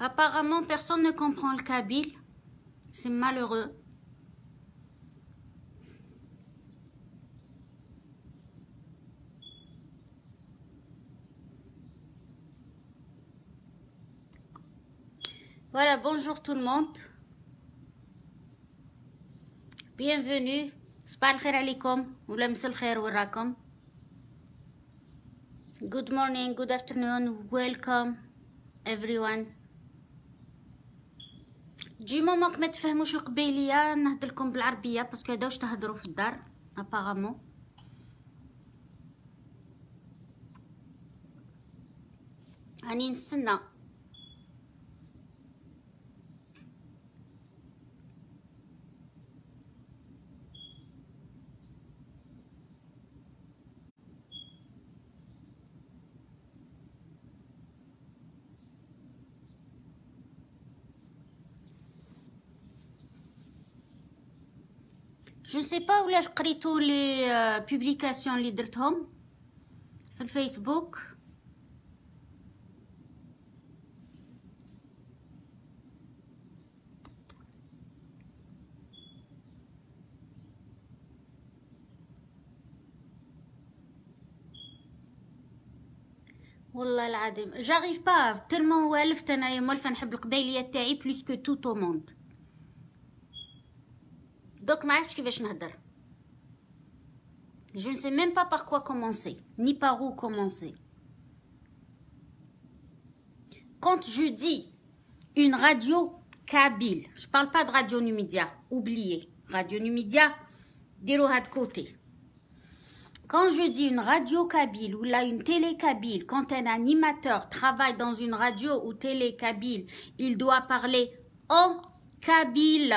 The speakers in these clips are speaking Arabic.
Apparemment, personne ne comprend le kabyle. C'est malheureux. bonjour tout le monde. Bienvenue. صباح الخير عليكم ولا مساء الخير وين راكم Good morning, good afternoon, welcome everyone. جي مومونك ما تفهموش القبيليه نهضر لكم بالعربيه باسكو هذا واش تهضروا في الدار ابارامون راني نستنى جو سي با ولاش قريتو لي بوبليكاسيون لي درتهم في الفيسبوك والله العظيم جاريف با تلمون والفت انايا مولفه نحب القبايليه تاعي بلوس كو تو تو موند Donc, je ne sais même pas par quoi commencer, ni par où commencer. Quand je dis une radio kabyle, je ne parle pas de radio Numidia, oubliez. Radio Numidia, déloha de côté. Quand je dis une radio kabyle ou là une télé kabyle, quand un animateur travaille dans une radio ou télé kabyle, il doit parler en kabyle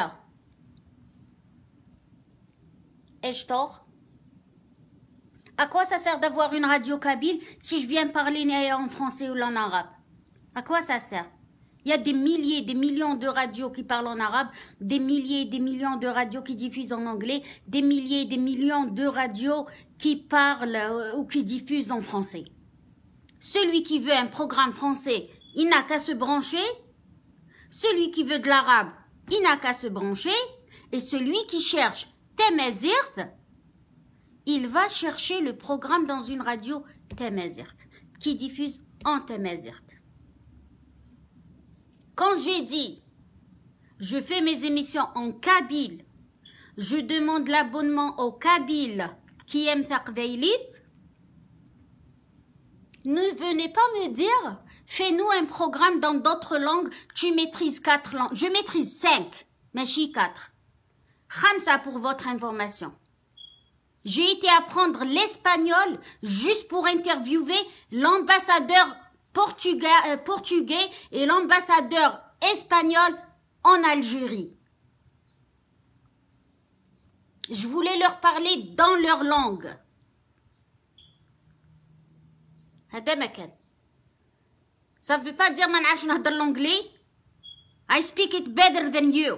tort À quoi ça sert d'avoir une radio kabyle si je viens parler en français ou en arabe À quoi ça sert il y a des milliers, des millions de radios qui parlent en arabe, des milliers, des millions de radios qui diffusent en anglais, des milliers, des millions de radios qui parlent euh, ou qui diffusent en français. Celui qui veut un programme français, il n'a qu'à se brancher. Celui qui veut de l'arabe, il n'a qu'à se brancher. Et celui qui cherche Temezirt, il va chercher le programme dans une radio Temezirt, qui diffuse en Temezirt. Quand j'ai dit, je fais mes émissions en Kabyle, je demande l'abonnement au Kabyle qui aime Veilith, ne venez pas me dire, fais-nous un programme dans d'autres langues, tu maîtrises quatre langues, je maîtrise cinq, mais je suis quatre. Khamsa pour votre information. J'ai été apprendre l'espagnol juste pour interviewer l'ambassadeur euh, portugais, et l'ambassadeur espagnol en Algérie. Je voulais leur parler dans leur langue. Ça veut pas dire que je l'anglais. I speak it better than you.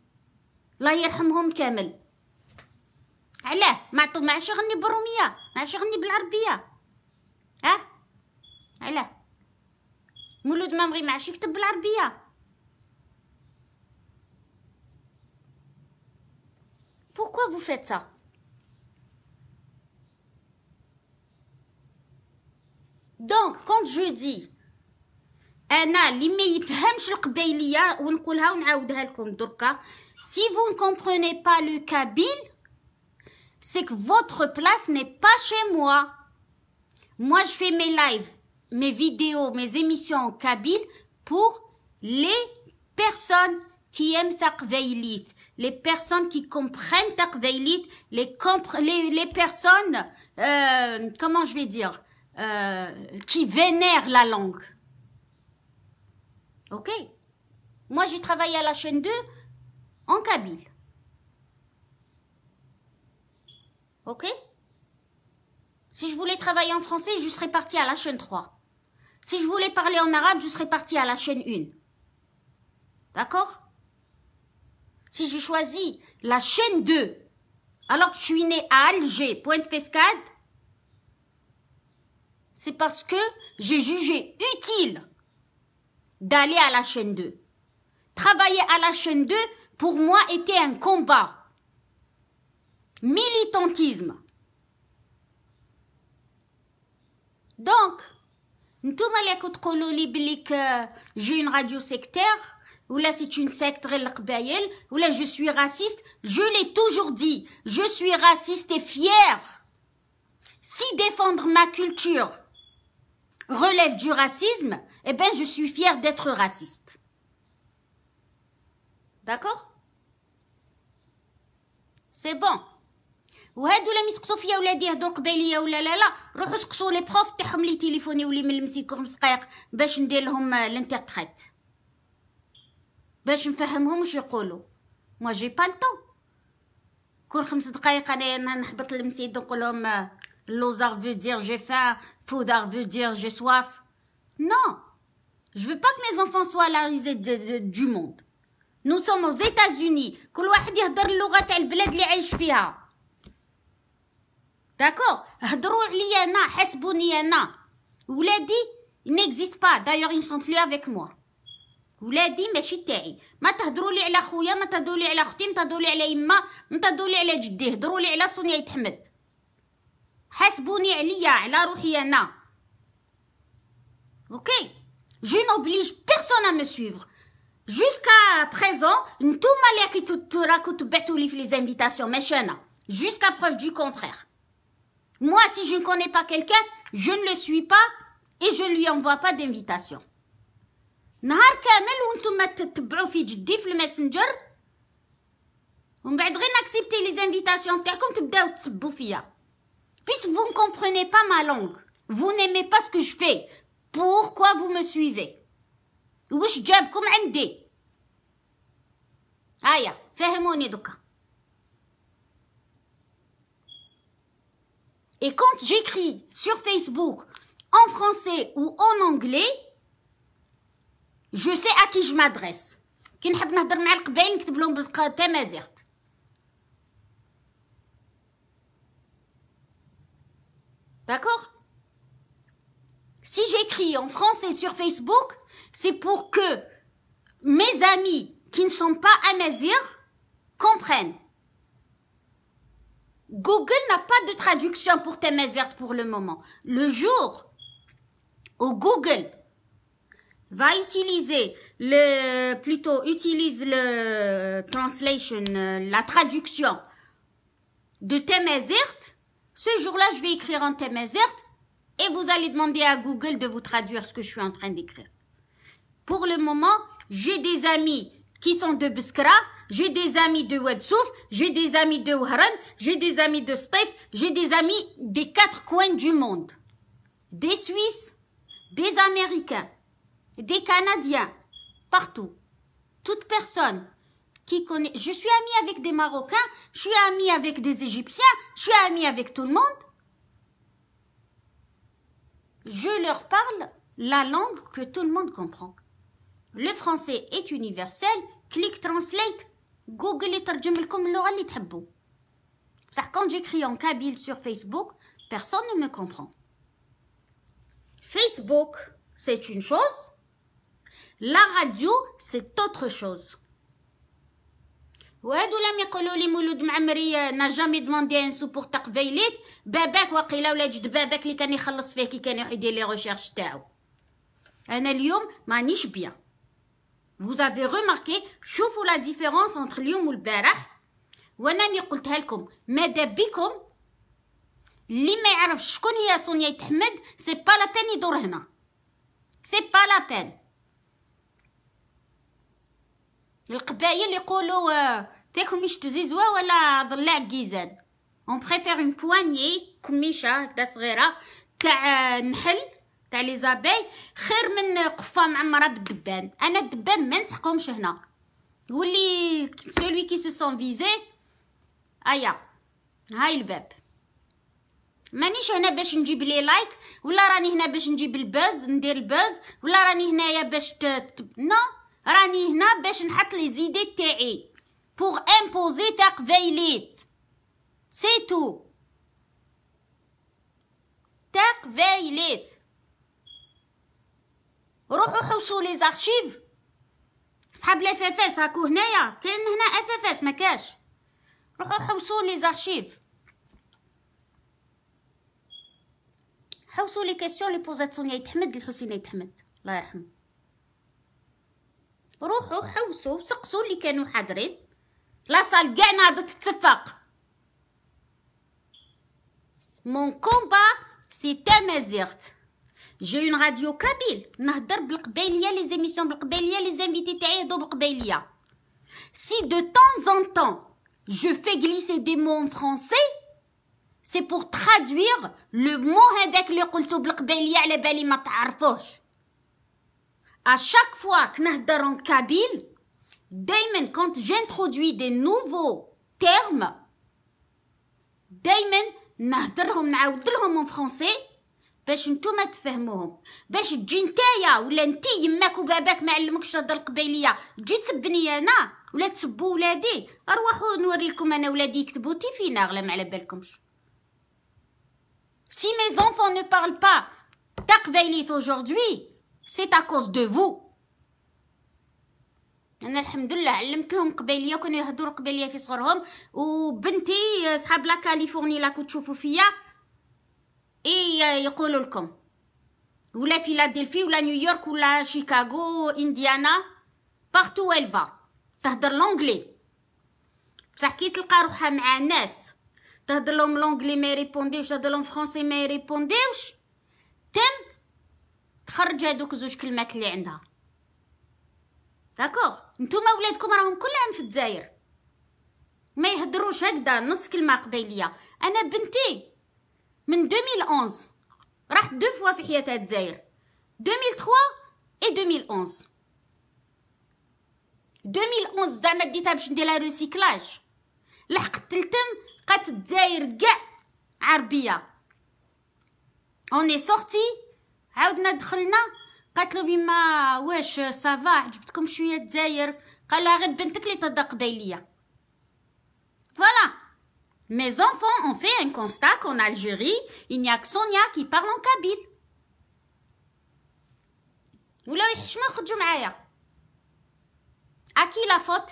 الله يرحمهم كامل علاه ما عطو ما عرفش يغني بالروميه ما عرفش يغني بالعربيه ها علاه مولود مامغي ما عرفش يكتب بالعربيه pourquoi vous faites ça دونك كونت جو دي انا اللي ما يفهمش القبايليه ونقولها ونعاودها لكم دركا Si vous ne comprenez pas le kabyle, c'est que votre place n'est pas chez moi. Moi, je fais mes lives, mes vidéos, mes émissions en kabyle pour les personnes qui aiment Takveilit. les personnes qui comprennent Takveilit. les, les, personnes, euh, comment je vais dire, euh, qui vénèrent la langue. Ok Moi, j'ai travaillé à la chaîne 2 en kabyle. Ok Si je voulais travailler en français, je serais parti à la chaîne 3. Si je voulais parler en arabe, je serais partie à la chaîne 1. D'accord Si je choisi la chaîne 2, alors que je suis né à Alger, de pescade c'est parce que j'ai jugé utile d'aller à la chaîne 2. Travailler à la chaîne 2, pour moi, était un combat. Militantisme. Donc, euh, j'ai une radio sectaire là, c'est une secte où là, je suis raciste je l'ai toujours dit je suis raciste et fière si défendre ma culture relève du racisme eh ben je suis fière d'être raciste d'accord c'est bon. وهادو لا مسقسو فيا ولادي يهضروا قباليه ولا لا لا روحوا لي بروف تاعهم لي تيليفوني ولي من خمس باش ندير لهم باش نفهمهم veux pas que mes enfants soient à l'arrivée du monde نو سومو زيتازوني كل واحد يهضر اللغه تاع البلاد اللي عايش فيها داكو هضروا عليا انا حسبوني انا ولادي نيكزيست با دايوغ ان سون بلو افيك موا ولادي ماشي تاعي ما تهضروا لي على خويا ما تهضروا لي على اختي ما تهضروا لي على يما ما تهضروا لي على جدي هضروا لي على سونيا حمد حاسبوني عليا على روحي انا اوكي جو نوبليج بيرسون ا مي سويفر Jusqu'à présent, tout raconte, tout les invitations, mais jusqu'à preuve du contraire. Moi, si je ne connais pas quelqu'un, je ne le suis pas et je ne lui envoie pas d'invitation. نهار كامل وانتم تتبعوا في le messenger. messenger. On بعد accepter les invitations. puisque vous ne comprenez pas ma langue vous n'aimez pas ce que je fais pourquoi vous me suivez comme un dé. هيا فهموني دوكا Et quand j'écris sur Facebook en français ou en anglais, je sais à qui je m'adresse. D'accord Si j'écris en français sur Facebook, c'est pour que mes amis qui ne sont pas à comprennent. Google n'a pas de traduction pour Temezert pour le moment. Le jour où Google va utiliser le, plutôt utilise le translation, euh, la traduction de Themezert, ce jour-là, je vais écrire en Temezirt et vous allez demander à Google de vous traduire ce que je suis en train d'écrire. Pour le moment, j'ai des amis qui sont de Biskra j'ai des amis de Wadsouf, j'ai des amis de Ouhran, j'ai des amis de Stef, j'ai des amis des quatre coins du monde. Des Suisses, des Américains, des Canadiens, partout. Toute personne qui connaît... Je suis amie avec des Marocains, je suis amie avec des Égyptiens, je suis amie avec tout le monde. Je leur parle la langue que tout le monde comprend le français est universel, click translate, Google يترجم لكم اللغة اللي تحبوا. بصح quand j'écris en kabyle sur Facebook, personne ne me comprend. Facebook, c'est une chose. La radio, c'est autre chose. وهادو لم يقولوا لي مولود معمري نا جامي دوموندي ان سو بور تقبيليت باباك وقيله ولا جد باباك اللي كان يخلص فيه كي كان يدير لي ريغيرش تاعو انا اليوم مانيش بيان vous avez remarqué, شوفوا la différence entre اليوم والبارح وانني قلتها لكم ماذا بكم اللي ما يعرفش شكون هي سونيا تحمد سي با لا هنا سي با يقولوا تزيزوا ولا On préfère une poignée تاع لي خير من قفه معمره بالدبان انا الدبان ما نسحقهمش هنا يولي سولوي كي سو سون فيزي ايا هاي الباب مانيش هنا باش نجيب لي لايك ولا راني هنا باش نجيب البوز ندير البوز ولا راني هنايا باش ت... نو راني هنا باش نحط لي زيدي تاعي بوغ امبوزي تاع قبايليت سي تو تاع قبايليت روحوا حوسوا لي زارشيف صحاب لي اف اس راكو هنايا كاين هنا اف اف اس ما كاش روحوا حوسوا لي زارشيف حوسوا لي كاستيون لي بوزات سونيا يتحمد الحسيني يتحمد الله يرحمه روحوا حوسوا سقسوا اللي كانوا حاضرين لا صال كاع ناضت تتفق مون كومبا سي تامازيغت j'ai une radio kabyle نهضر بالقبايليه les émissions Kabyle, les invités تاعي يهضروا si de temps en temps je fais glisser des mots en français c'est pour traduire le mot هذاك اللي قلته بالقبايليه على بالي ما تعرفوش à chaque fois que نهضر en kabyle Damon quand j'introduis des nouveaux termes daimen, نهضرهم نعاود en français باش نتوما تفهموهم باش تجي نتايا ولا نتي يماك وباباك ما علمكش الهضره القبيليه تجي تسبني انا ولا تسبوا ولادي اروحوا نوري لكم انا ولادي يكتبوا تي فينا غلا ما على بالكمش مي زونفون ني بارل با تا قبيليت aujourd'hui, سي تا كوز دو فو انا الحمد لله علمتهم قبيليه كانوا يهضروا قبيليه في صغرهم وبنتي صحاب لا كاليفورني لا كتشوفوا فيا ايه يقولوا لكم ولا فيلادلفي ولا نيويورك ولا شيكاغو انديانا بارتو الفا تهدر لونجلي بصح كي تلقى روحها مع ناس تهدر لهم لونجلي ما يريبونديوش تهدر لهم فرونسي ما يريبونديوش تم تخرج هادوك زوج كلمات اللي عندها داكوغ نتوما ولادكم راهم كل عام في الجزائر ما يهدروش هكذا نص كلمه قبيليه انا بنتي من 2011 راحت دو فوا في حياتها الجزائر 2003 و 2011 2011 زعما ديتها باش ندير لها ريسيكلاج لحقت تلتم قات الجزائر كاع عربيه اوني سورتي عاودنا دخلنا قالت له بما واش سافا عجبتكم شويه الجزائر قال لها غير بنتك اللي تهضر قبيليه فوالا Mes enfants ont fait un constat qu'en Algérie, il n'y a que Sonia qui parle en kabyle. À qui la faute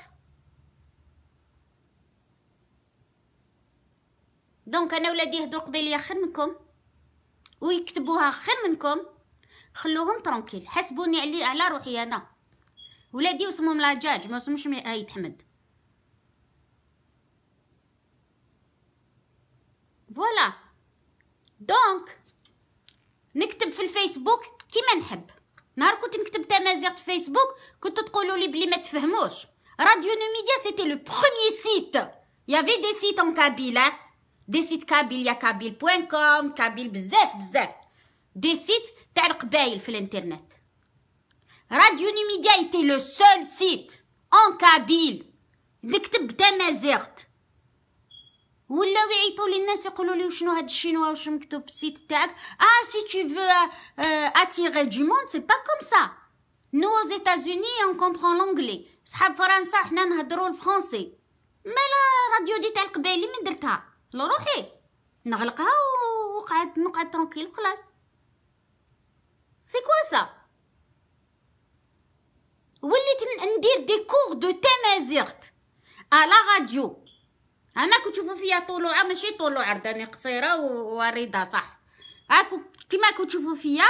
دونك انا ولادي يهدروا قبيليا خير منكم ويكتبوها خير منكم خلوهم ترونكيل حسبوني علي على روحي انا ولادي وسمهم لا دجاج ما وسمش يتحمد فوالا دونك نكتب في الفيسبوك كيما نحب نهار كنت نكتب تمازيغ في فيسبوك كنتو تقولوا لي بلي ما تفهموش راديو نوميديا سيتي لو برومي سيت يافي دي سيت ان كابيل دي سيت كابيل يا كابيل بوان كوم كابيل بزاف بزاف دي سيت تاع القبايل في الانترنت راديو نوميديا ايتي لو سول سيت ان كابيل نكتب تمازيغت ولاو يعيطوا للناس يقولوا لي وشنو هاد الشينوا واش مكتوب في السيت تاعك اه سي تي فو اتيري دو موند سي با كوم سا نو اوز ايتازوني اون كومبرون لونغلي صحاب فرنسا حنا نهضروا الفرونسي مالا راديو دي تاع القبالي من درتها لروحي نغلقها وقعد نقعد ترونكيل وخلاص سي كوا سا وليت ندير دي كور دو تمازيغت على راديو هناك تشوفوا فيا طولوعه ماشي طولوعه عرضاني قصيره وريضه صح هاكو كيما كتشوفوا فيا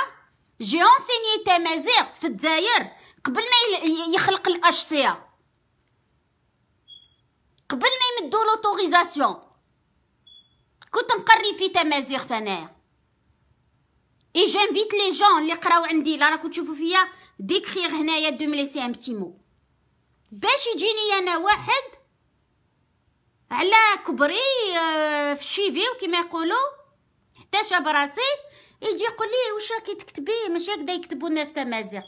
جي اونسيني تمازيغت في الدزاير قبل ما يخلق الاشصيه قبل ما يمدوا لوتوريزاسيون كنت نقري في تمازيغت انايا اي جانفيت لي جون اللي قراو عندي لا راكم تشوفوا فيا ديكريغ هنايا دو مليسي ان بتي باش يجيني انا واحد على كبري آه، في الشيفي وكما يقولوا حتى شاب راسي يجي يقول لي واش راكي تكتبي ماشي هكذا يكتبوا الناس تمازيغ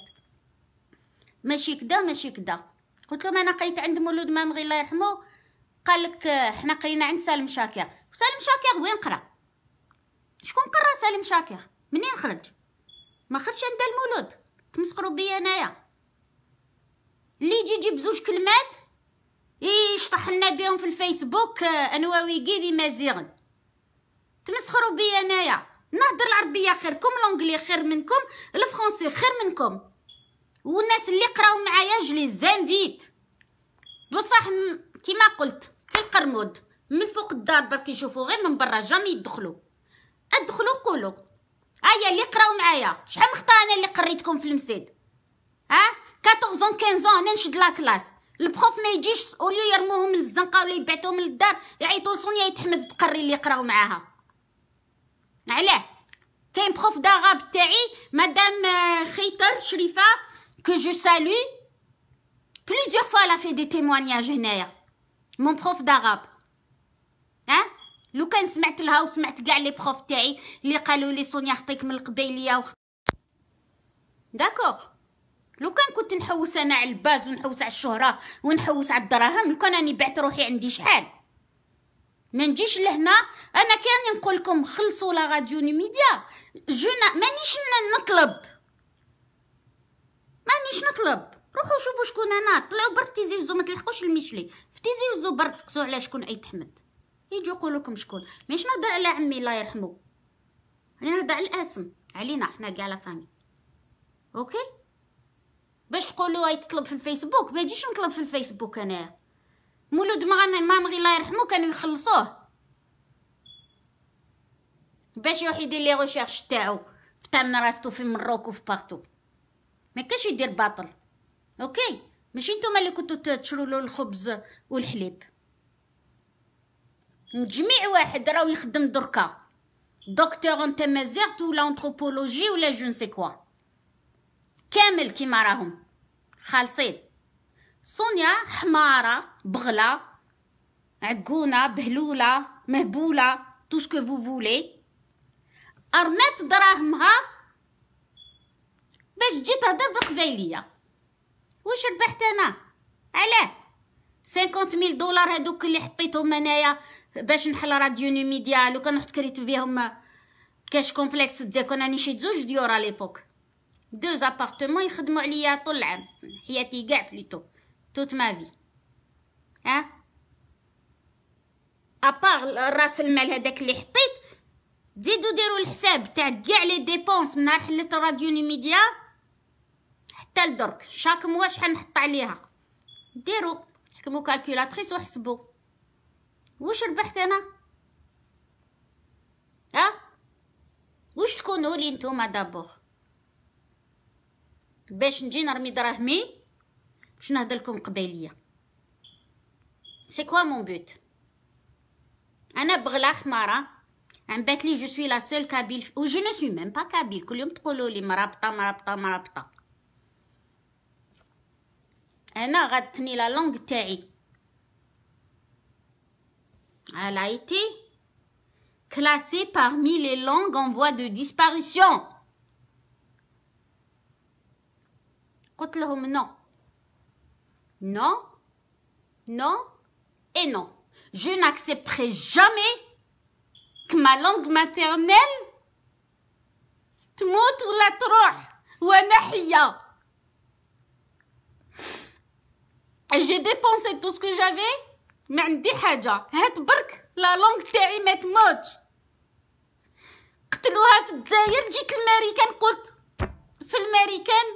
ماشي كدا ماشي كدا قلت لهم انا قريت عند مولود مام الله يرحمه قال لك آه، حنا قرينا عند سالم شاكر سالم شاكر وين قرا شكون قرا سالم شاكر منين خرج ما خرجش عند المولود تمسخروا بيا انايا اللي يجي يجيب زوج كلمات يشطح لنا بهم في الفيسبوك آه، انوا ويكيدي مازيغن تمسخروا بيا انايا نهضر العربيه خيركم لونجلي خير منكم الفرونسي خير منكم والناس اللي قراو معايا جلي زانفيت بصح كيما قلت في القرمود من فوق الدار برك يشوفوا غير من برا جامي يدخلوا ادخلوا قولوا هيا اللي قراو معايا شحال مخطا انا اللي قريتكم في المسيد ها 14 15 انا نشد لا كلاس البروف ما يجيش اوليو يرموهم للزنقه ولا يبعثوهم للدار يعيطوا لسونيا يتحمد تقري اللي يقراو معاها علاه كاين بروف دغاب تاعي مدام آه، خيطر شريفه كو جو سالو بليزيور فوا لا في دي تيموانياج هنايا مون بروف دغاب ها لو كان سمعت لها وسمعت كاع لي بروف تاعي اللي قالوا لي سونيا خطيك من القبيليه وخ... داكور لو كان كنت نحوس انا على الباز ونحوس على الشهره ونحوس على الدراهم لو كان راني بعت روحي عندي شحال ما نجيش لهنا انا كان نقول لكم خلصوا لا راديو ميديا جونا مانيش نطلب مانيش نطلب روحوا شوفوا شكون انا طلعوا برك تيزيوزو ما تلحقوش المشلي في تيزيوزو برك تسقسوا على شكون اي تحمد يجي يقول لكم شكون ماشي نهضر على عمي الله يرحمه انا نهضر على الاسم علينا حنا كاع لا فامي اوكي باش تقولوا هاي تطلب في الفيسبوك ما يجيش نطلب في الفيسبوك انا مولود ما مام الله يرحمه كانوا يخلصوه باش يروح يدير لي ريشيرش تاعو في تامن راستو في مروك وفي بارتو ما كاش يدير باطل اوكي ماشي نتوما اللي كنتو تشرو له الخبز والحليب جميع واحد راهو يخدم دركا دكتور انت مزيرت ولا انتروبولوجي ولا جون سي كوا كامل كيما راهم خالصين سونيا حماره بغله عقونه بهلوله مهبوله تو سكو فو فولي ارمات دراهمها باش تجي تهضر بالقبايليه واش ربحت انا علاه 50 ميل دولار هادوك اللي حطيتهم انايا باش نحل راديو نيميديا لو كان حط كريت فيهم كاش كومبلكس ديال كون راني شي زوج ديور على ليبوك دوز ابارتمون يخدموا عليا طول العام حياتي كاع بليتو توت ما في ها ابار راس المال هذاك اللي حطيت زيدوا ديروا الحساب تاع كاع لي ديبونس من نهار حليت الراديو ميديا حتى لدرك شاك موا شحال نحط عليها ديروا حكموا كالكولاتريس وحسبوا واش ربحت انا ها واش تكونوا لي نتوما دابور باش نجي نرمي دراهمي باش نهضر لكم قبيليه سي كوا مون بوت انا بغلا خماره عم باتلي جو سوي لا سول كابيل و جو نو سوي ميم با كابيل كل يوم تقولوا لي مرابطه مرابطه مرابطه انا غتني لا لونغ تاعي Elle a été parmi les langues en voie de disparition. Non, non, non et non. Je n'accepterai jamais que ma langue maternelle te moutre ou la trône ou la naïa. J'ai dépensé tout ce que j'avais, mais je n'ai pas de chagrin. La langue est très forte. Je ne sais pas si tu as dit que l'Américaine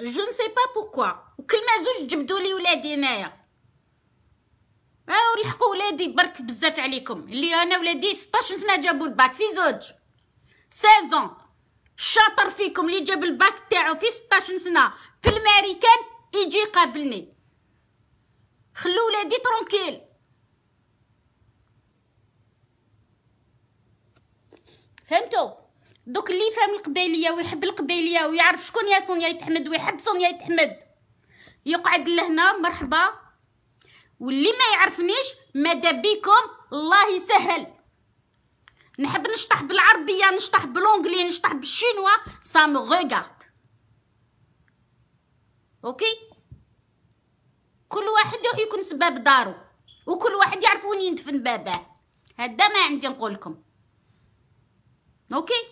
جو نسي با بوكوا وكل ما زوج جبدوا لي ولادي هنايا او لحقوا ولادي برك بزاف عليكم اللي انا ولادي 16 سنه جابوا الباك في زوج سيزون شاطر فيكم اللي جاب الباك تاعو في 16 سنه في الماريكان يجي يقابلني خلوا ولادي ترونكيل فهمتوا دوك اللي فاهم القبيليه ويحب القبيليه ويعرف شكون يا سونيا يتحمد ويحب سونيا يتحمد يقعد لهنا مرحبا واللي ما يعرفنيش ماذا بيكم الله يسهل نحب نشطح بالعربيه نشطح بالانجلي نشطح بالشينوا سا مو اوكي كل واحد يروح يكون سباب دارو وكل واحد يعرف وين يدفن باباه هذا ما عندي نقول لكم اوكي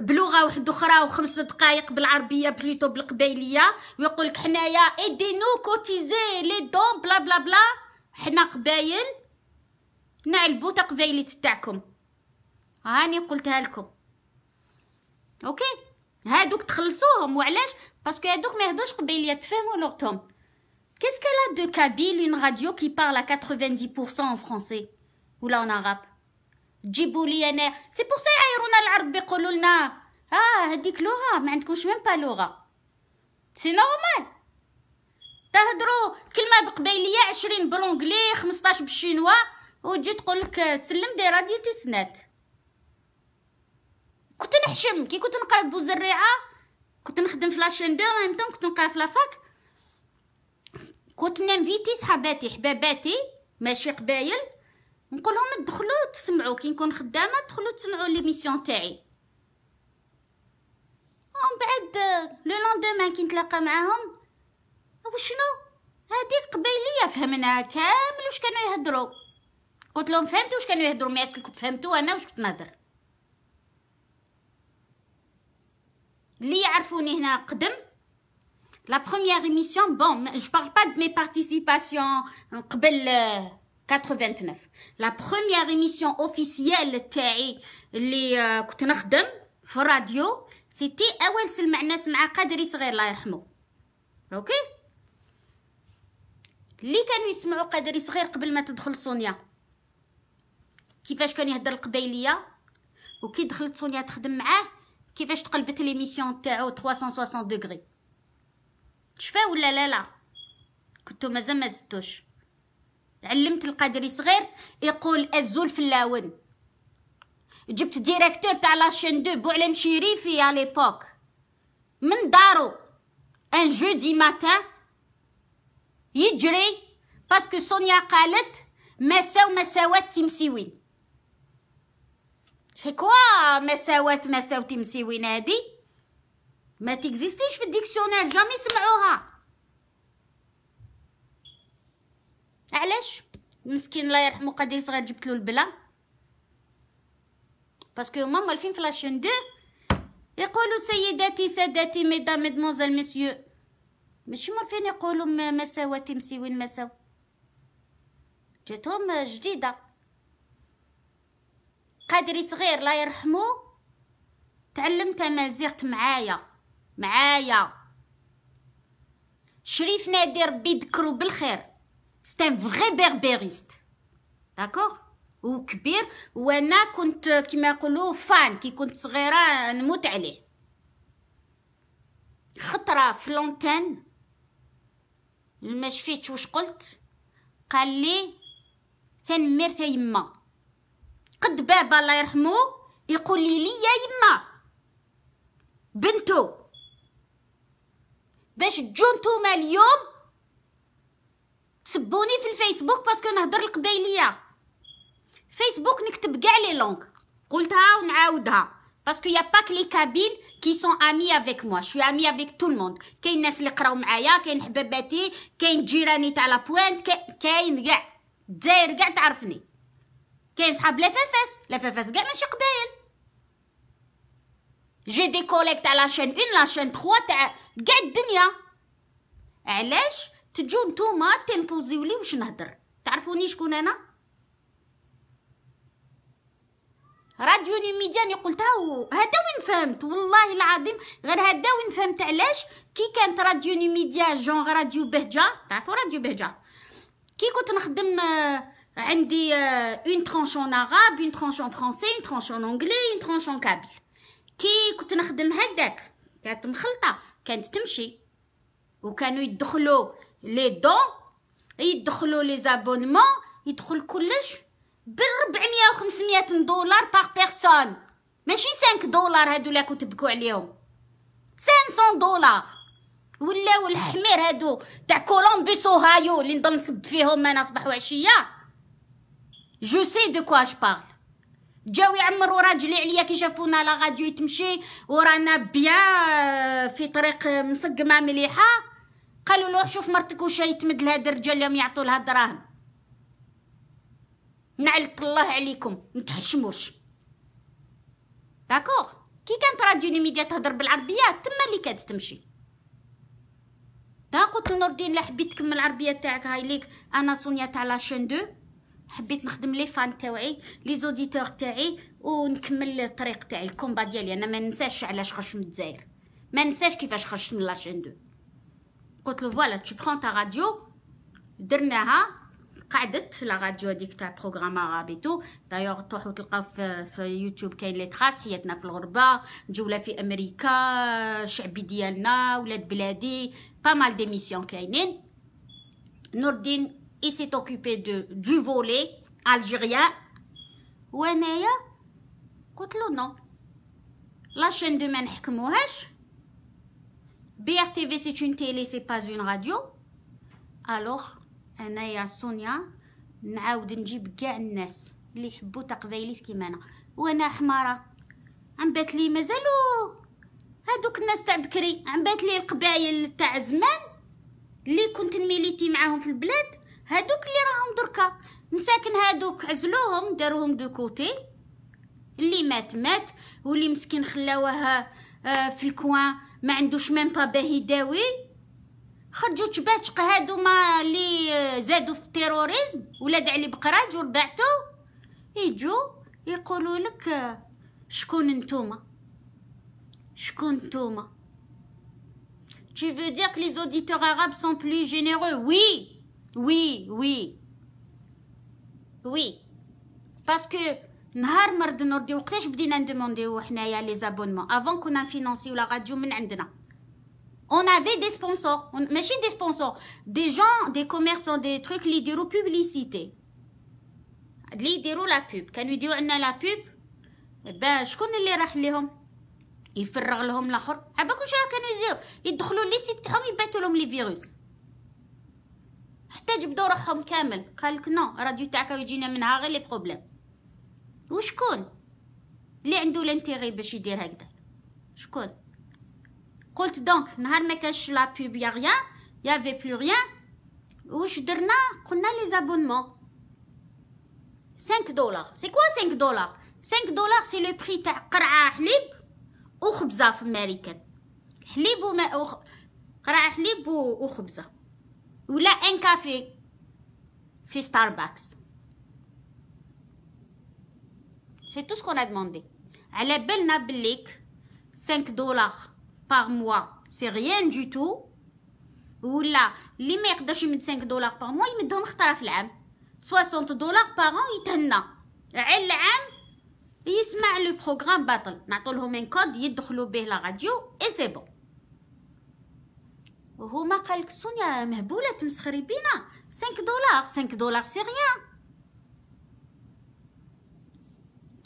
بلغه واحده اخرى وخمس دقائق بالعربيه بليتو بالقبايليه ويقول لك حنايا ايدينو كوتيزي لي دون بلا بلا بلا حنا قبايل نعلبو تا قبايليت تاعكم هاني قلتها لكم اوكي هادوك تخلصوهم وعلاش باسكو هادوك ما يهضوش قبايليه تفهموا لغتهم كيسكالا لا دو كابيل اون راديو كي بارلا 90% ان فرونسي ولا ان عربي جيبوا لي انا سي بور سا يعايرونا العرب بيقولوا لنا اه هذيك لغه ما عندكمش ميم با لغه سي نورمال تهضروا كلمه بقبيليه عشرين بلونغلي خمسطاش بالشينوا وتجي تقول لك تسلم دي راديو تيسنات كنت نحشم كي كنت نقرا بوزريعه كنت نخدم في لاشين دو ميم كنت نقرا في لافاك كنت نانفيتي صحاباتي حباباتي ماشي قبايل نقول لهم تدخلوا تسمعوا كي نكون خدامه تدخلوا تسمعوا ليميسيون تاعي ومن بعد لو لوندومان كي نتلاقى معاهم وشنو هذيك قبيليه فهمناها كامل واش كانوا يهضروا قلت لهم فهمتوا واش كانوا يهضروا مي اسكو فهمتوا انا واش كنت نهضر اللي يعرفوني هنا قدم لا بروميير ايميسيون بون جو بارل با دو مي بارتيسيپاسيون قبل 89 لا بروميير ايميسيون اوفيسيال تاعي اللي كنت نخدم في الراديو سيتي اول سلمع الناس مع قادري صغير الله يرحمه اوكي اللي كانوا يسمعوا قادري صغير قبل ما تدخل سونيا كيفاش كان يهدر القبايليه وكي دخلت سونيا تخدم معاه كيفاش تقلبت ليميسيون تاعو 360 دوغري شفا ولا لا لا كنتو مازال ما زدتوش علمت القادري صغير يقول الزول في اللون جبت ديريكتور تاع لاشين دو بوعلم شريفي يا ليبوك من دارو ان جودي ماتان يجري باسكو سونيا قالت مساو مساوات تمسيوين سي كوا مساوات مساو تمسيوين هادي ما تكزيستيش في الديكسيونير جامي سمعوها علاش مسكين الله يرحمه قادر صغير جبت له البلا باسكو هما مالفين في لاشين دو يقولوا سيداتي ساداتي ميدام ميدموزيل مسيو ماشي مالفين يقولوا مساواتي مسيوين مساو جاتهم جديده قادري صغير الله يرحمو تعلمت مازيغت معايا معايا شريف نادر ربي يذكرو بالخير سي ان فغي بربريست داكوغ وكبير وانا كنت qui يقولوا فان كي كنت صغيره نموت عليه خطره في لونتان ما شفيتش واش قلت قال لي تنمر تا يما قد بابا الله يرحمه يقول لي لي يا يما بنتو باش تجو نتوما اليوم سبوني في الفيسبوك باسكو نهضر القبايليه فيسبوك نكتب كاع لي لونغ قلتها ونعاودها باسكو يا باك لي كابيل كي سون امي افيك موا شو امي افيك تو الموند كاين ناس اللي قراو معايا كاين حباباتي كاين جيراني تاع لا بوينت كاين كاع داير كاع تعرفني كاين صحاب لافافاس لافافاس كاع ماشي قبايل جي دي كوليك تاع لا شين اون لا شين 3 تاع كاع الدنيا علاش تجو نتوما تيمبوزيو لي واش نهضر تعرفوني شكون انا راديو لي ميديان قلتها هذا وين فهمت والله العظيم غير هذا وين فهمت علاش كي كانت راديو نيميديا ميديا جون راديو بهجه تعرفوا راديو بهجه كي كنت نخدم آه، عندي اون ترونش اون عربي اون ترونش اون فرونسي اون ترونش اون انجلي اون ترونش اون كابي كي كنت نخدم هداك كانت مخلطه كانت تمشي وكانوا يدخلوا لي دون يدخلوا لي زابونمون يدخل كلش ب 400 و 500 دولار باغ بيرسون ماشي 5 دولار هادو لا كتبكوا عليهم 500 دولار ولاو الحمير هادو تاع كولومبوس اوهايو اللي نضل نصب فيهم انا صباح وعشيه جو سي دو كوا جو جاو يعمروا راجلي عليا كي شافونا لا غادي تمشي ورانا بيان في طريق مسقمه مليحه قالوا له شوف مرتك واش يتمد لها الرجال لهم يعطوا لها الدراهم نعلك الله عليكم متحشموش داكوغ كي كانت راديو ميديا تهضر بالعربيه تما اللي كانت تمشي دا قلت لنور الدين لا حبيت تكمل العربيه تاعك هاي ليك انا سونيا تاع لاشين دو حبيت نخدم لي فان تاوعي لي زوديتور تاعي ونكمل الطريق تاعي الكومبا ديالي انا ما ننساش علاش خرجت من الجزائر ما ننساش كيفاش خرجت من لاشين دو قلت له فوالا تي برون تا راديو درناها قعدت في لا راديو هذيك تاع بروغرام تو دايوغ تروحوا تلقاو في, في يوتيوب كاين لي تراس حياتنا في الغربه جوله في امريكا شعبي ديالنا ولاد بلادي با مال ديميسيون كاينين نور الدين اي سي اوكوبي دو دو فولي الجيريان وانايا قلت له نو لا شين دو ما نحكموهاش BRTV c'est une télé c'est pas une radio alors انايا سونيا نعاود نجيب كاع الناس اللي يحبوا تقبايليت كيما انا وانا حماره عم بات لي مازالو هادوك الناس تاع بكري عم لي القبايل تاع زمان اللي كنت نميليتي معاهم في البلاد هادوك اللي راهم دركا مساكن هادوك عزلوهم داروهم دو كوتي اللي مات مات واللي مسكين خلاوه آه، في الكوان ما عندوش ميم با باه يداوي خرجوا تباتشق هادو ما لي زادوا في التيروريزم ولاد علي بقراج وربعتو يجو يقولوا لك آه، شكون نتوما شكون نتوما Tu veux dire que les auditeurs arabes sont plus généreux Oui, oui, oui. Oui. Parce que نهار مرض وردي وقتاش بدينا ندومونديو حنايا لي زابونمون افون كنا نفينونسيو لا راديو من عندنا on avait des sponsors ماشي des sponsors des gens des commerçants des trucs اللي يديروا publicité اللي يديروا لا pub كانوا يديروا عندنا لا pub با شكون اللي راح ليهم يفرغ لهم الاخر عباكم شنو كانوا يديروا يدخلوا لي سيت تاعهم يبعثوا لهم لي فيروس حتى جبدوا روحهم كامل قالك نو راديو تاعك يجينا منها غير لي بروبليم وشكون اللي عنده لانتيغي باش يدير هكذا شكون قلت دونك نهار ما كانش لا بوب يا ريان يا في بلو ريان واش درنا قلنا لي زابونمون 5 دولار سي كوا 5 دولار 5 دولار سي لو بري تاع قرعه حليب وخبزه في امريكان حليب وما وخ... قرعه حليب وخبزه ولا ان كافي في ستاربكس C'est tout ce qu'on a demandé. Elle est belle 5 dollars par mois, c'est rien du tout. Ou là, les mecs 5 dollars par mois, ils me donnent 60 dollars par an, ils t'en يسمع لو بروغرام باطل نعطولهم ان code, يدخلوا به لا راديو اي c'est bon. وهما قالك تمسخري بينا 5 dollars 5 dollars c'est rien.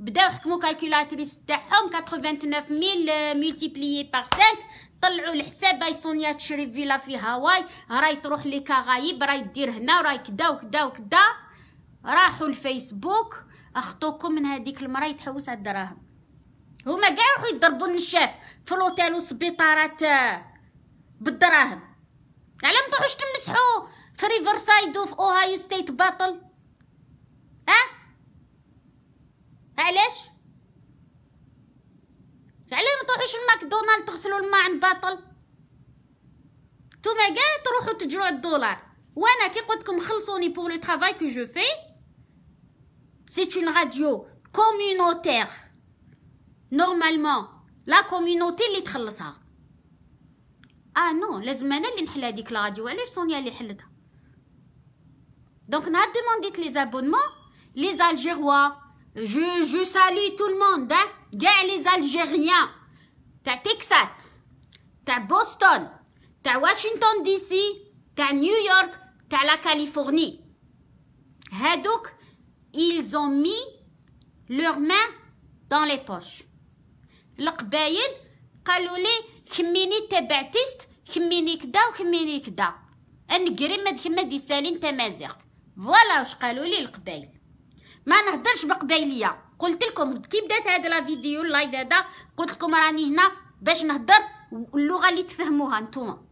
بداو خدموا كالكولاتريس تاعهم 89000 ملتيبليي آه، بار 5 طلعوا الحساب اي سونيا تشري فيلا في هاواي راهي تروح لي كاغايب راهي دير هنا راهي كدا وكدا وكدا راحوا الفيسبوك اخطوكم من هذيك المراه يتحوس على الدراهم هما كاع يروحوا يضربوا النشاف في لوتيل وسبيطارات آه، بالدراهم علاه ما تروحوش تمسحوا في ريفرسايد وفي اوهايو ستيت باطل علاش علاش ما تروحوش لماكدونالد تغسلوا الماء عند باطل نتوما كاع تروحوا تجروا الدولار وانا كي قلت لكم خلصوني بور لو طرافاي كو جو في سي اون راديو كومونوتير نورمالمون لا كوميونوتي اللي تخلصها اه نو لازم انا اللي نحل هذيك الراديو راديو علاش سونيا اللي حلتها دونك نهار ديمونديت لي زابونمون لي الجيروا Je, salue tout le monde, hein. les Algériens. T'as Texas. T'as Boston. T'as Washington DC. T'as New York. T'as la Californie. Et hein, donc, ils ont mis leurs mains dans les poches. L'Akbayil, Kaloli, Khmini, t'es baptiste, da kda, da. kda. En gré, med, khmini, Voilà, je Kaloli, l'Akbayil. ما نهدرش بقبايليه قلت لكم كي بدات هذا لا فيديو اللايف هذا قلت لكم راني هنا باش نهدر اللغه اللي تفهموها نتوما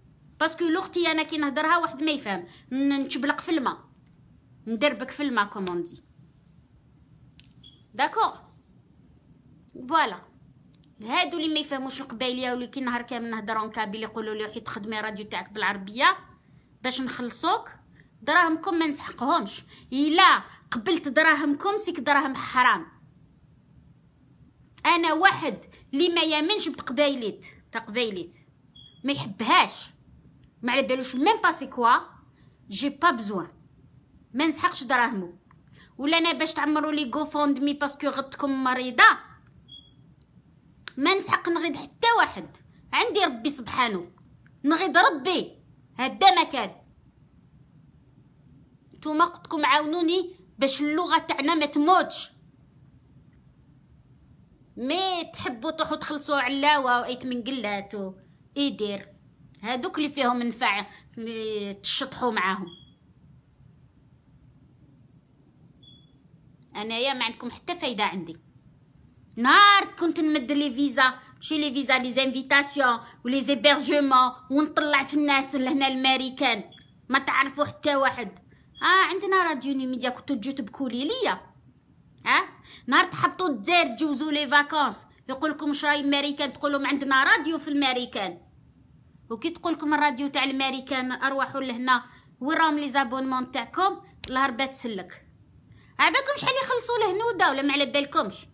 باسكو لغتي انا كي نهدرها واحد ما يفهم نتشبلق في الماء ندربك في الماء كوموندي داكوغ فوالا هادو اللي ما يفهموش القبايليه ولي كي نهار كامل نهدر اون كابيل يقولوا لي حيت خدمي راديو تاعك بالعربيه باش نخلصوك دراهمكم ما نسحقهمش الا قبلت دراهمكم سيك دراهم حرام انا واحد اللي ما يامنش بتقبايليت تقبايليت ما يحبهاش ما على بالوش ميم با سي كوا جي با بزوان ما نسحقش دراهمو ولا انا باش تعمروا لي جو فوند مي باسكو غدكم مريضه ما نسحق نغيد حتى واحد عندي ربي سبحانه نغيد ربي هدا ما كان نتوما قدكم عاونوني باش اللغه تاعنا ما تموتش مي تحبوا تروحوا تخلصوا علاوه وايت من قلاتو يدير هادوك اللي فيهم نفع تشطحوا معاهم انايا ما عندكم حتى فايده عندي نهار كنت نمد لي فيزا شي لي فيزا لي زانفيتاسيون ولي زيبرجمون ونطلع في الناس لهنا الماريكان ما تعرفوا حتى واحد اه عندنا راديو ميديا كنتو تجو تبكولي ليا اه نهار تحطو الدار تجوزو لي فاكونس يقول لكم واش راهي الماريكان عندنا راديو في الماريكان وكي تقول لكم الراديو تاع الماريكان ارواحوا لهنا وين راهم لي زابونمون تاعكم الهربه تسلك عبالكم شحال يخلصوا لهنوده ولا ما على بالكمش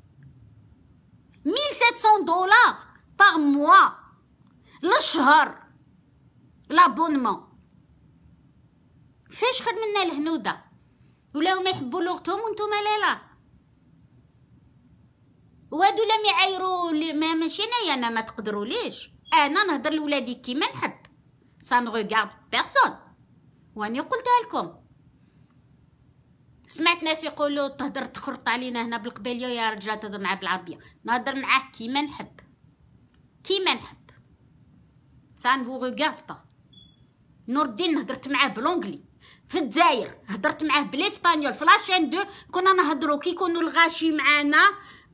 1700 دولار باغ موا للشهر لابونمون فاش خد منا الهنوده ولاو ما يحبوا لغتهم وانتم لا لا وادو لا يعايروا ما ماشي انايا انا ما تقدروا ليش انا نهضر لولادي كيما نحب سان ريغارد بيرسون واني قلتها لكم سمعت ناس يقولوا تهدر تخرط علينا هنا بالقبيليه يا رجال تهضر معاه بالعربيه نهضر معاه كيما نحب كيما نحب سان فو ريغارد با نور الدين هدرت معاه بلونجلي في الجزائر هضرت معاه بالاسبانيول في لاشين دو كنا نهضرو كي يكونوا الغاشي معانا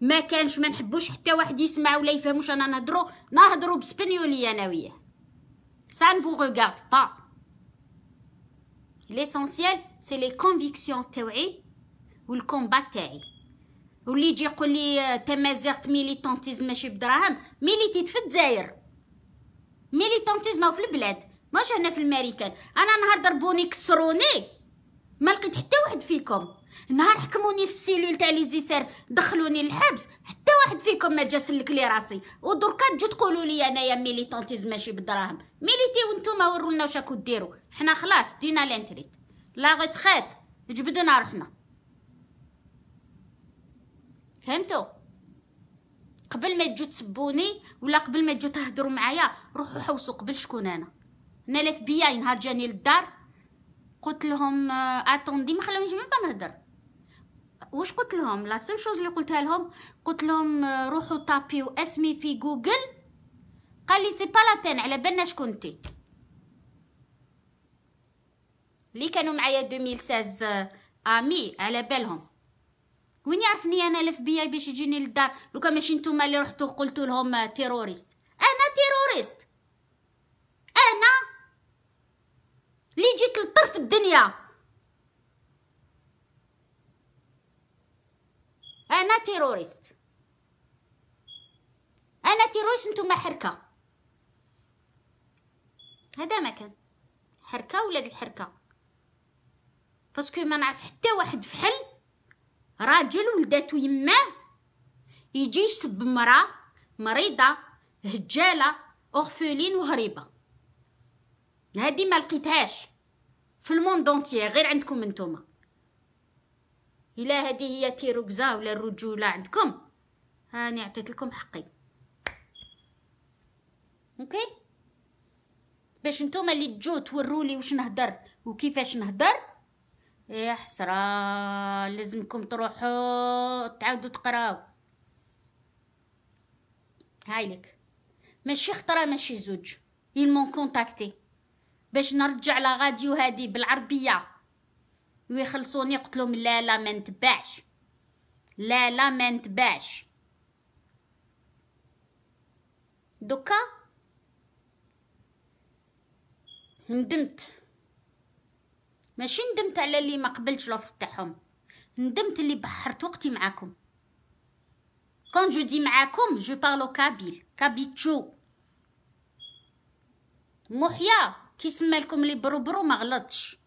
ما كانش ما نحبوش حتى واحد يسمع ولا يفهموش انا نهضرو نهضرو بسبنيولي انا وياه سان فو ريغارد با ليسونسيال سي لي كونفيكسيون تاعي والكومبا تاعي واللي يجي يقول لي تمازيغت ميليتانتيزم ماشي بدراهم ميليتيت في الجزائر ميليتانتيزم في البلاد ماشي هنا في الماريكان انا نهار ضربوني كسروني ما لقيت حتى واحد فيكم نهار حكموني في السيلول تاع لي زيسير دخلوني للحبس حتى واحد فيكم ما جا سلك لي راسي ودركا تجو تقولوا لي انايا ميليتانتيز ماشي بالدراهم ميليتي وانتم ورونا واش راكو ديروا حنا خلاص دينا لانتريت لا ريتريت جبدنا روحنا فهمتوا قبل ما تجو تسبوني ولا قبل ما تجو تهدروا معايا روحوا حوسوا قبل شكون انا نلف بيا نهار جاني للدار قلت لهم اتوندي آه، ما خلونيش من نهضر واش قلت لهم لا سول شوز اللي قلتها لهم قلت لهم آه، روحوا طابيو اسمي في جوجل قال لي سي با لا على بالنا شكون انت لي كانوا معايا 2016 آه، امي على بالهم وين يعرفني انا الف بي اي باش يجيني للدار لو كان ماشي نتوما اللي رحتو قلتو لهم تيروريست انا تيروريست انا لي جيت لطرف الدنيا انا تيروريست انا تيروريست نتوما حركه هذا ما كان حركه ولاد الحركه باسكو ما نعرف حتى واحد فحل راجل ولداتو يماه يجي يسب مراه مريضه هجاله اغفلين وهريبه هادي ما لقيتهاش في الموند اونتيير غير عندكم نتوما الا هادي هي تيروكزا ولا الرجوله عندكم هاني عطيت لكم حقي اوكي باش نتوما اللي تجو تورولي واش نهضر وكيفاش نهضر يا إيه، حسره لازمكم تروحوا تعاودوا تقراو هايلك ماشي خطره ماشي زوج ils مون كونتاكتي باش نرجع لا غاديو هادي بالعربيه ويخلصوني قلت لهم لا لا ما نتبعش لا لا ما نتبعش دوكا ندمت ماشي ندمت على اللي ما قبلتش لو تاعهم ندمت اللي بحرت وقتي معاكم كون جو دي معاكم جو بارلو كابيل كابيتشو محيا كيسمى لكم لي برو برو ما غلطش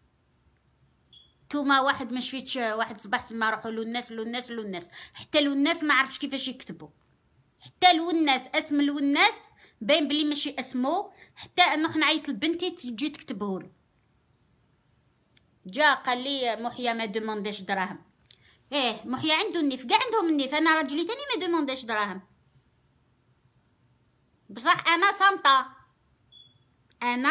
نتوما واحد ما شفيتش آه، واحد صباح سما روحوا للناس للناس للناس حتى للناس ما عرفش كيفاش يكتبوا حتى للناس اسم للناس باين بلي ماشي اسمو حتى انه نعيط لبنتي تجي تكتبهولي جا قال لي آه، محيا ما دومونديش دراهم ايه محيا عنده النيف كاع عندهم النيف انا راجلي تاني ما دومونديش دراهم بصح انا صامته انا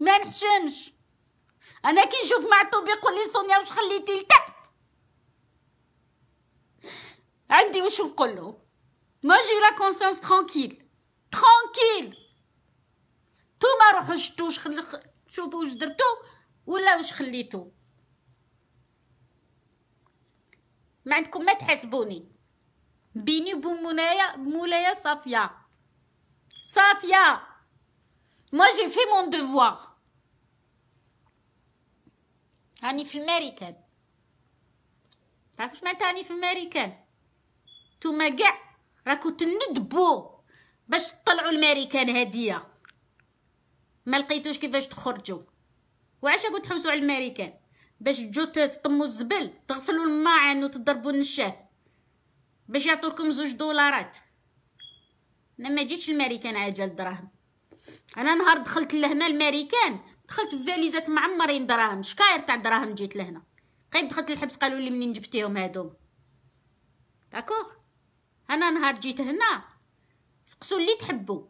ما نحشمش انا كي نشوف مع يقول لي سونيا واش خليتي لتحت عندي واش نقول له ما جي لا كونسيونس ترانكيل ترانكيل تو ما شفتوا واش شوفوا واش درتو ولا واش خليتو ما عندكم ما تحاسبوني بيني وبين مولايا مولايا صافيه صافيه Moi, j'ai fait mon devoir. هاني في الماريكان تعرفوا معناتها هاني في الماريكان نتوما كاع راكو تندبوا باش تطلعوا الماريكان هديه ما لقيتوش كيفاش تخرجوا وعلاش قلت حوسوا على الماريكان باش تجو تطموا الزبل تغسلوا الماعن وتضربوا النشاف باش يعطولكم زوج دولارات انا ما جيتش الماريكان عجل دراهم انا نهار دخلت لهنا الماريكان دخلت بفاليزات معمرين دراهم شكاير تاع دراهم جيت لهنا قيب دخلت الحبس قالوا لي منين جبتيهم هادو داكوغ انا نهار جيت هنا سقسوا اللي تحبوا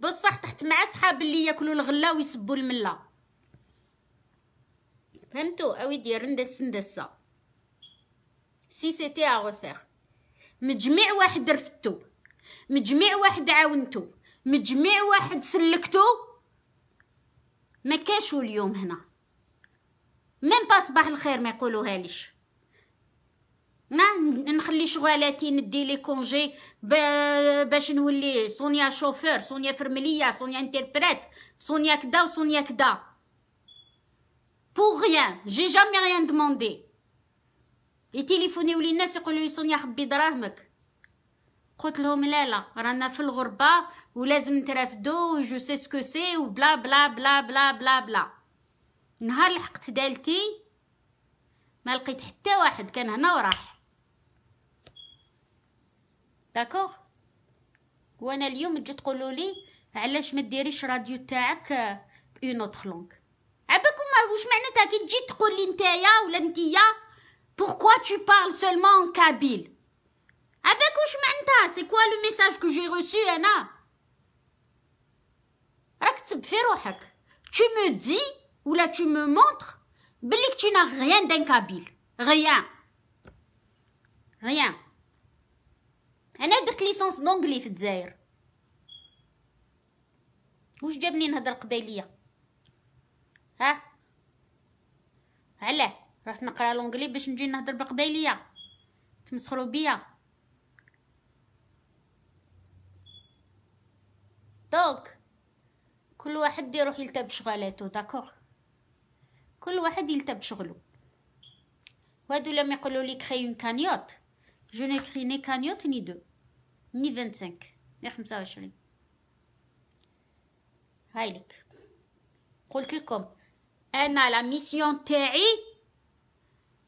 بصح تحت مع صحاب اللي ياكلوا الغله ويسبوا المله فهمتوا اوي ديال ندس ندسه سي سيتي ا مجمع واحد رفدتو مجمع واحد عاونتو مجميع واحد سلكتو ما كاشو اليوم هنا ميم با صباح الخير ما يقولوهاليش ليش نا نخلي شغالاتي ندي لي كونجي باش نولي سونيا شوفور سونيا فرمليه سونيا انتربريت سونيا كدا وسونيا كدا بوغ ريان جي جامي ريان دوموندي يتيليفونيو لي الناس يقولوا لي سونيا خبي دراهمك قلت لهم لا لا رانا في الغربه ولازم نترافدو جو سي سكو سي وبلا بلا بلا بلا بلا بلا نهار لحقت دالتي ما لقيت حتى واحد كان هنا وراح داكوغ وانا اليوم تجي تقولوا لي علاش ما ديريش راديو تاعك اون اوتر لونغ عباكم واش معناتها كي تجي تقول لي نتايا ولا نتيا بوركوا تو بارل سولمون كابيل Avec Ushmanta, c'est quoi le message que j'ai reçu, Anna Tu me dis, ou là tu me montres, que tu n'as rien d'incabile. Rien. Rien. Anna a une licence d'anglais, Fidzair. Où je vais venir de la Hein Allez, je vais venir à l'anglais, je vais venir à la Qbélia. Tu me seras bien. دونك كل واحد يروح يلتب بشغلاتو داكوغ كل واحد يلتب بشغلو وهادو لم يقولوا لي كري اون كانيوت جو ني كري ني كانيوت ني دو ني 25 ني 25 لك قلت لكم انا لا ميسيون تاعي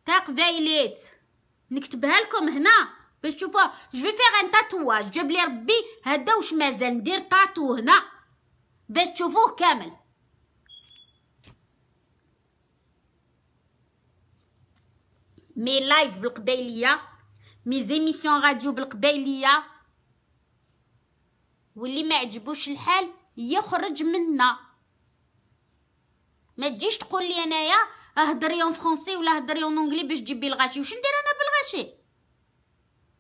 تاع قبايلات نكتبها لكم هنا باش تشوفوا جو في فيغ ان تاتواج جاب لي ربي هدا واش مازال ندير تاتو هنا باش تشوفوه كامل مي لايف بالقبيليه مي زيميسيون راديو بالقبيليه واللي ما عجبوش الحال يخرج منا ما تجيش تقول لي انايا اهدري اون فرونسي ولا اهدري اون انغلي باش تجيبي الغاشي واش ندير انا بالغاشي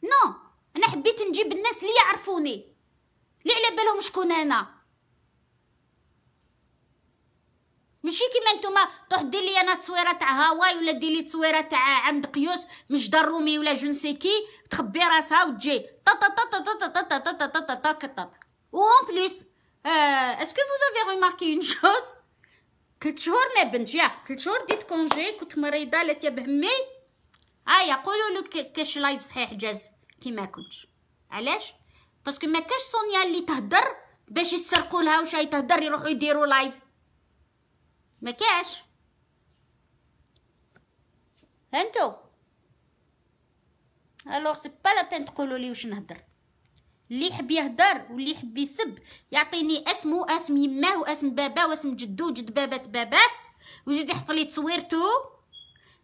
نو انا حبيت نجيب الناس اللي يعرفوني اللي على بالهم شكون انا ماشي كيما نتوما تروح دير لي انا تصويره تاع هاواي ولا دير لي تصويره تاع عند قيوس مش درومي ولا جونسيكي تخبي راسها وتجي ط ط ط ط ط ط ط ط ط ط ط وان بليس اسكو فوز افي ريماركي اون شوز ثلاث شهور ما بنت ياك ثلاث شهور ديت كونجي كنت مريضه لا تيا بهمي اه يقولوا لك كاش لايف صحيح جاز كيما كنت علاش باسكو ما كاش سونيا اللي تهدر باش يسرقوا لها وش تهدر يروحوا يديروا لايف ما كاش هانتو الوغ سي با لا بين تقولوا لي واش نهدر اللي يحب يهدر واللي يحب يسب يعطيني اسمه واسم يماه واسم باباه واسم جدو جد بابات باباه ويزيد يحط لي تصويرته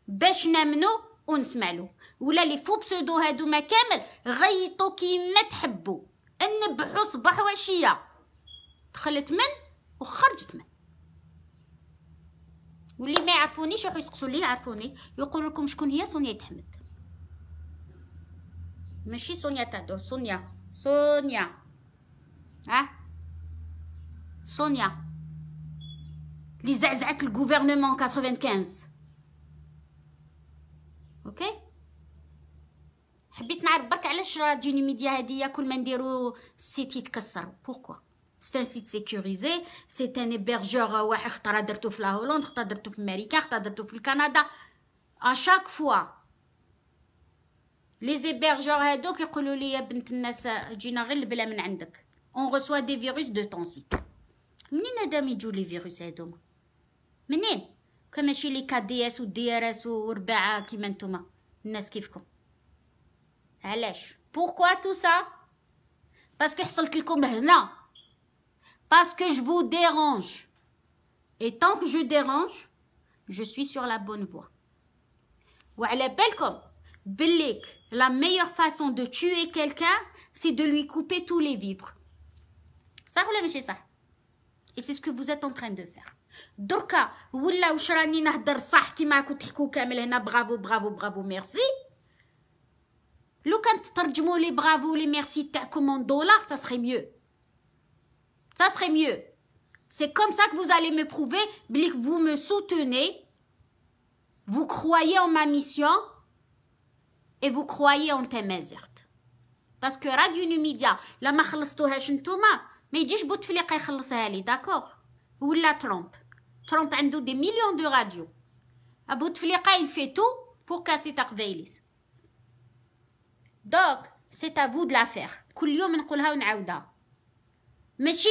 باش نامنو ونسمع له ولا لي فو بسودو هادو ما كامل غيطو كيما تحبو انبحو صباح وعشيه دخلت من وخرجت من واللي ما يعرفونيش يروحوا يسقسوا لي يعرفوني يقول لكم شكون هي سونيا تحمد ماشي سونيا تادو سونيا سونيا ها سونيا لي زعزعت الغوفرنمون 95 اوكي حبيت نعرف برك علاش راديو ميديا هادي كل ما نديرو السيت يتكسر بوكو ستان سيت سيكوريزي سي ان واحد خطره درتو في لا هولندا خطره درتو في امريكا خطره درتو في كندا اشاك فوا لي زيبرجور هادوك يقولوا لي يا بنت الناس جينا غير البلا من عندك اون ريسوا دي فيروس دو تونسيت منين هذا يجو لي فيروس هادوما منين les Kds ou pourquoi tout ça parce que parce que je vous dérange et tant que je dérange je suis sur la bonne voie elle est belle comme la meilleure façon de tuer quelqu'un c'est de lui couper tous les vivres ça chez ça et c'est ce que vous êtes en train de faire D'orka, ou la que shra ni n'a ma bravo bravo bravo merci. Lou je t'arjimo les bravo les merci t'a dollars? ça serait mieux. Ça serait mieux. C'est comme ça que vous allez me prouver. que vous me soutenez, vous croyez en ma mission, et vous croyez en tes mazert. Parce que radio numidia la ma tou hai chintouma, mais il dit je bout fli kaye khlos d'accord? ou la Trump. Trump a des millions de radios. About il fait tout pour casser ta Donc, c'est à vous de la faire. Kouliou m'en koulha ou n'aouda. Mais si,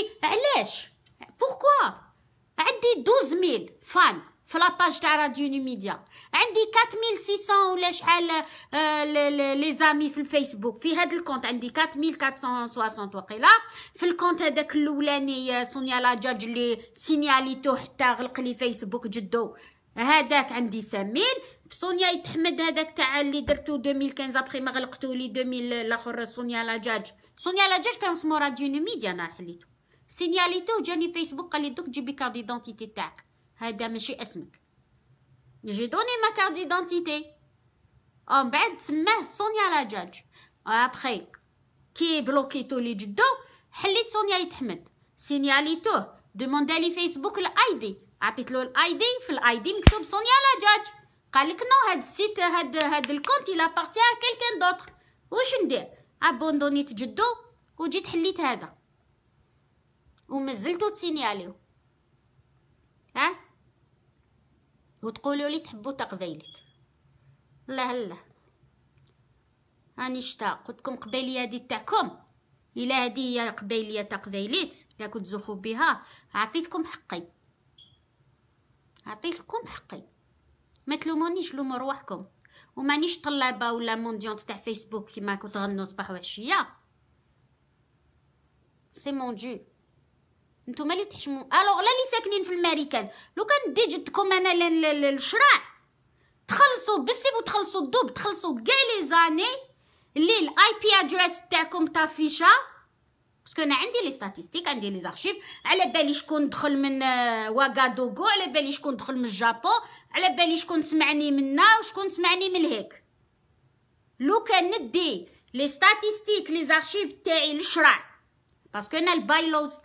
pourquoi? A 12 000 fans. في لاباج تاع راديو ميديا عندي 4600 ولا شحال لي زامي في الفيسبوك في هذا الكونت عندي 4460 وقيلا في الكونت هذاك الاولاني سونيا لاجاج لي سينياليتو حتى غلق لي فيسبوك جدو هذاك عندي في سونيا يتحمد هذاك تاع اللي درتو 2015 ابخي ما غلقتو لي 2000 الاخر سونيا لاجاج سونيا لاجاج كان اسمو راديو ميديا انا حليتو سينياليتو جاني فيسبوك قال لي دوك جيبي كارد ايدونتيتي تاعك هذا ماشي اسمك جي دوني ما كارت ديدونتيتي او بعد سماه سونيا لاجاج ابخي كي بلوكيتو لي جدو حليت سونيا يتحمد سينياليتوه دوموندي لي فيسبوك الاي دي عطيت له الاي دي في الاي دي مكتوب سونيا لاجاج قال لك نو هاد السيت هاد هاد الكونت الى بارتي كلكان دوطر واش ندير ابوندونيت جدو وجيت حليت هذا ومازلتو تسينياليو ها وتقولوا لي تحبوا تقبيلت لا لا راني شتا قلتكم قبيليه هادي تاعكم الا هادي هي قبيليه تاع قبيليت الا كنت زخو بها عطيتكم حقي عطيتكم حقي ما تلومونيش لومو رواحكم ومانيش طلابه ولا مونديون تاع فيسبوك كيما كنت غنو صباح وعشيه سي مون ديو نتوما اللي تحشموا الوغ لا اللي ساكنين في الماريكان لو كان دي جدكم انا للشراع تخلصوا بالسيف وتخلصوا الدوب تخلصوا كاع لي زاني اللي الاي بي ادريس تاعكم تافيشا باسكو انا عندي لي ستاتستيك عندي لي زارشيف على بالي شكون دخل من واغادوغو آه، على بالي شكون دخل من الجابو على بالي شكون سمعني منا وشكون سمعني من هيك لو كان ندي لي ستاتستيك لي زارشيف تاعي للشرع Parce que le bylaws,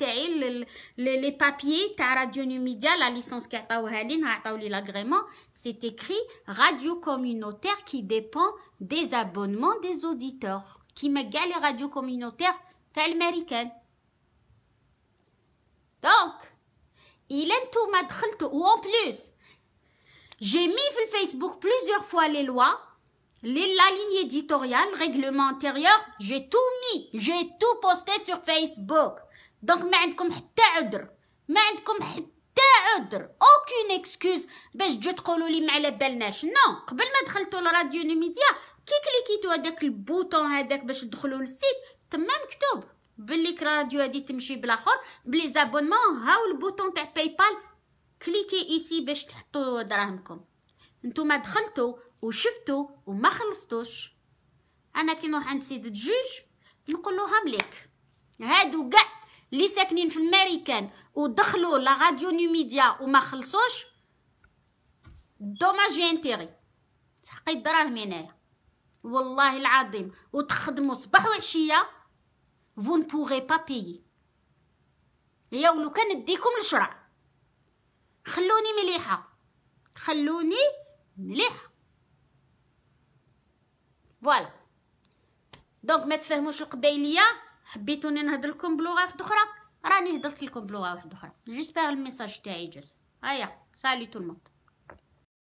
les papiers, ta radio la licence qui a l'agrément, c'est écrit radio communautaire qui dépend des abonnements des auditeurs. Qui me que la radio communautaire, américaine. Donc, il est tout ma ou en plus, j'ai mis sur Facebook plusieurs fois les lois. La ligne éditoriale, règlement antérieur, j'ai tout mis, j'ai tout posté sur Facebook. Donc, je suis comme Théodre. Je comme Théodre. Aucune excuse. Je te colle loin de me mettre les belles neches. Non. Je suis comme le radio Nimédia. Qui clique avec le bouton et le bouton du site? C'est même que tu. Si tu veux que la radio ait dit M. les abonnements soient ou le bouton de PayPal, clique ici pour que tu te rends tu Je suis وشفتو وما خلصتوش انا كي نروح عند سيد الجوج نقول له ليك هادو كاع اللي ساكنين في الماريكان ودخلوا لا راديو نيميديا وما خلصوش دوماجي انتيري حقي الدراهم هنايا والله العظيم وتخدموا صباح وعشيه فو نبوغي با بيي يا ولو كان نديكم الشرع خلوني مليحه خلوني مليحه فوالا دونك ما تفهموش القبايليه حبيتوني نهضر لكم بلغه واحده اخرى راني هضرت لكم بلغه واحده اخرى جيسبر الميساج تاعي جاز هيا سالي تو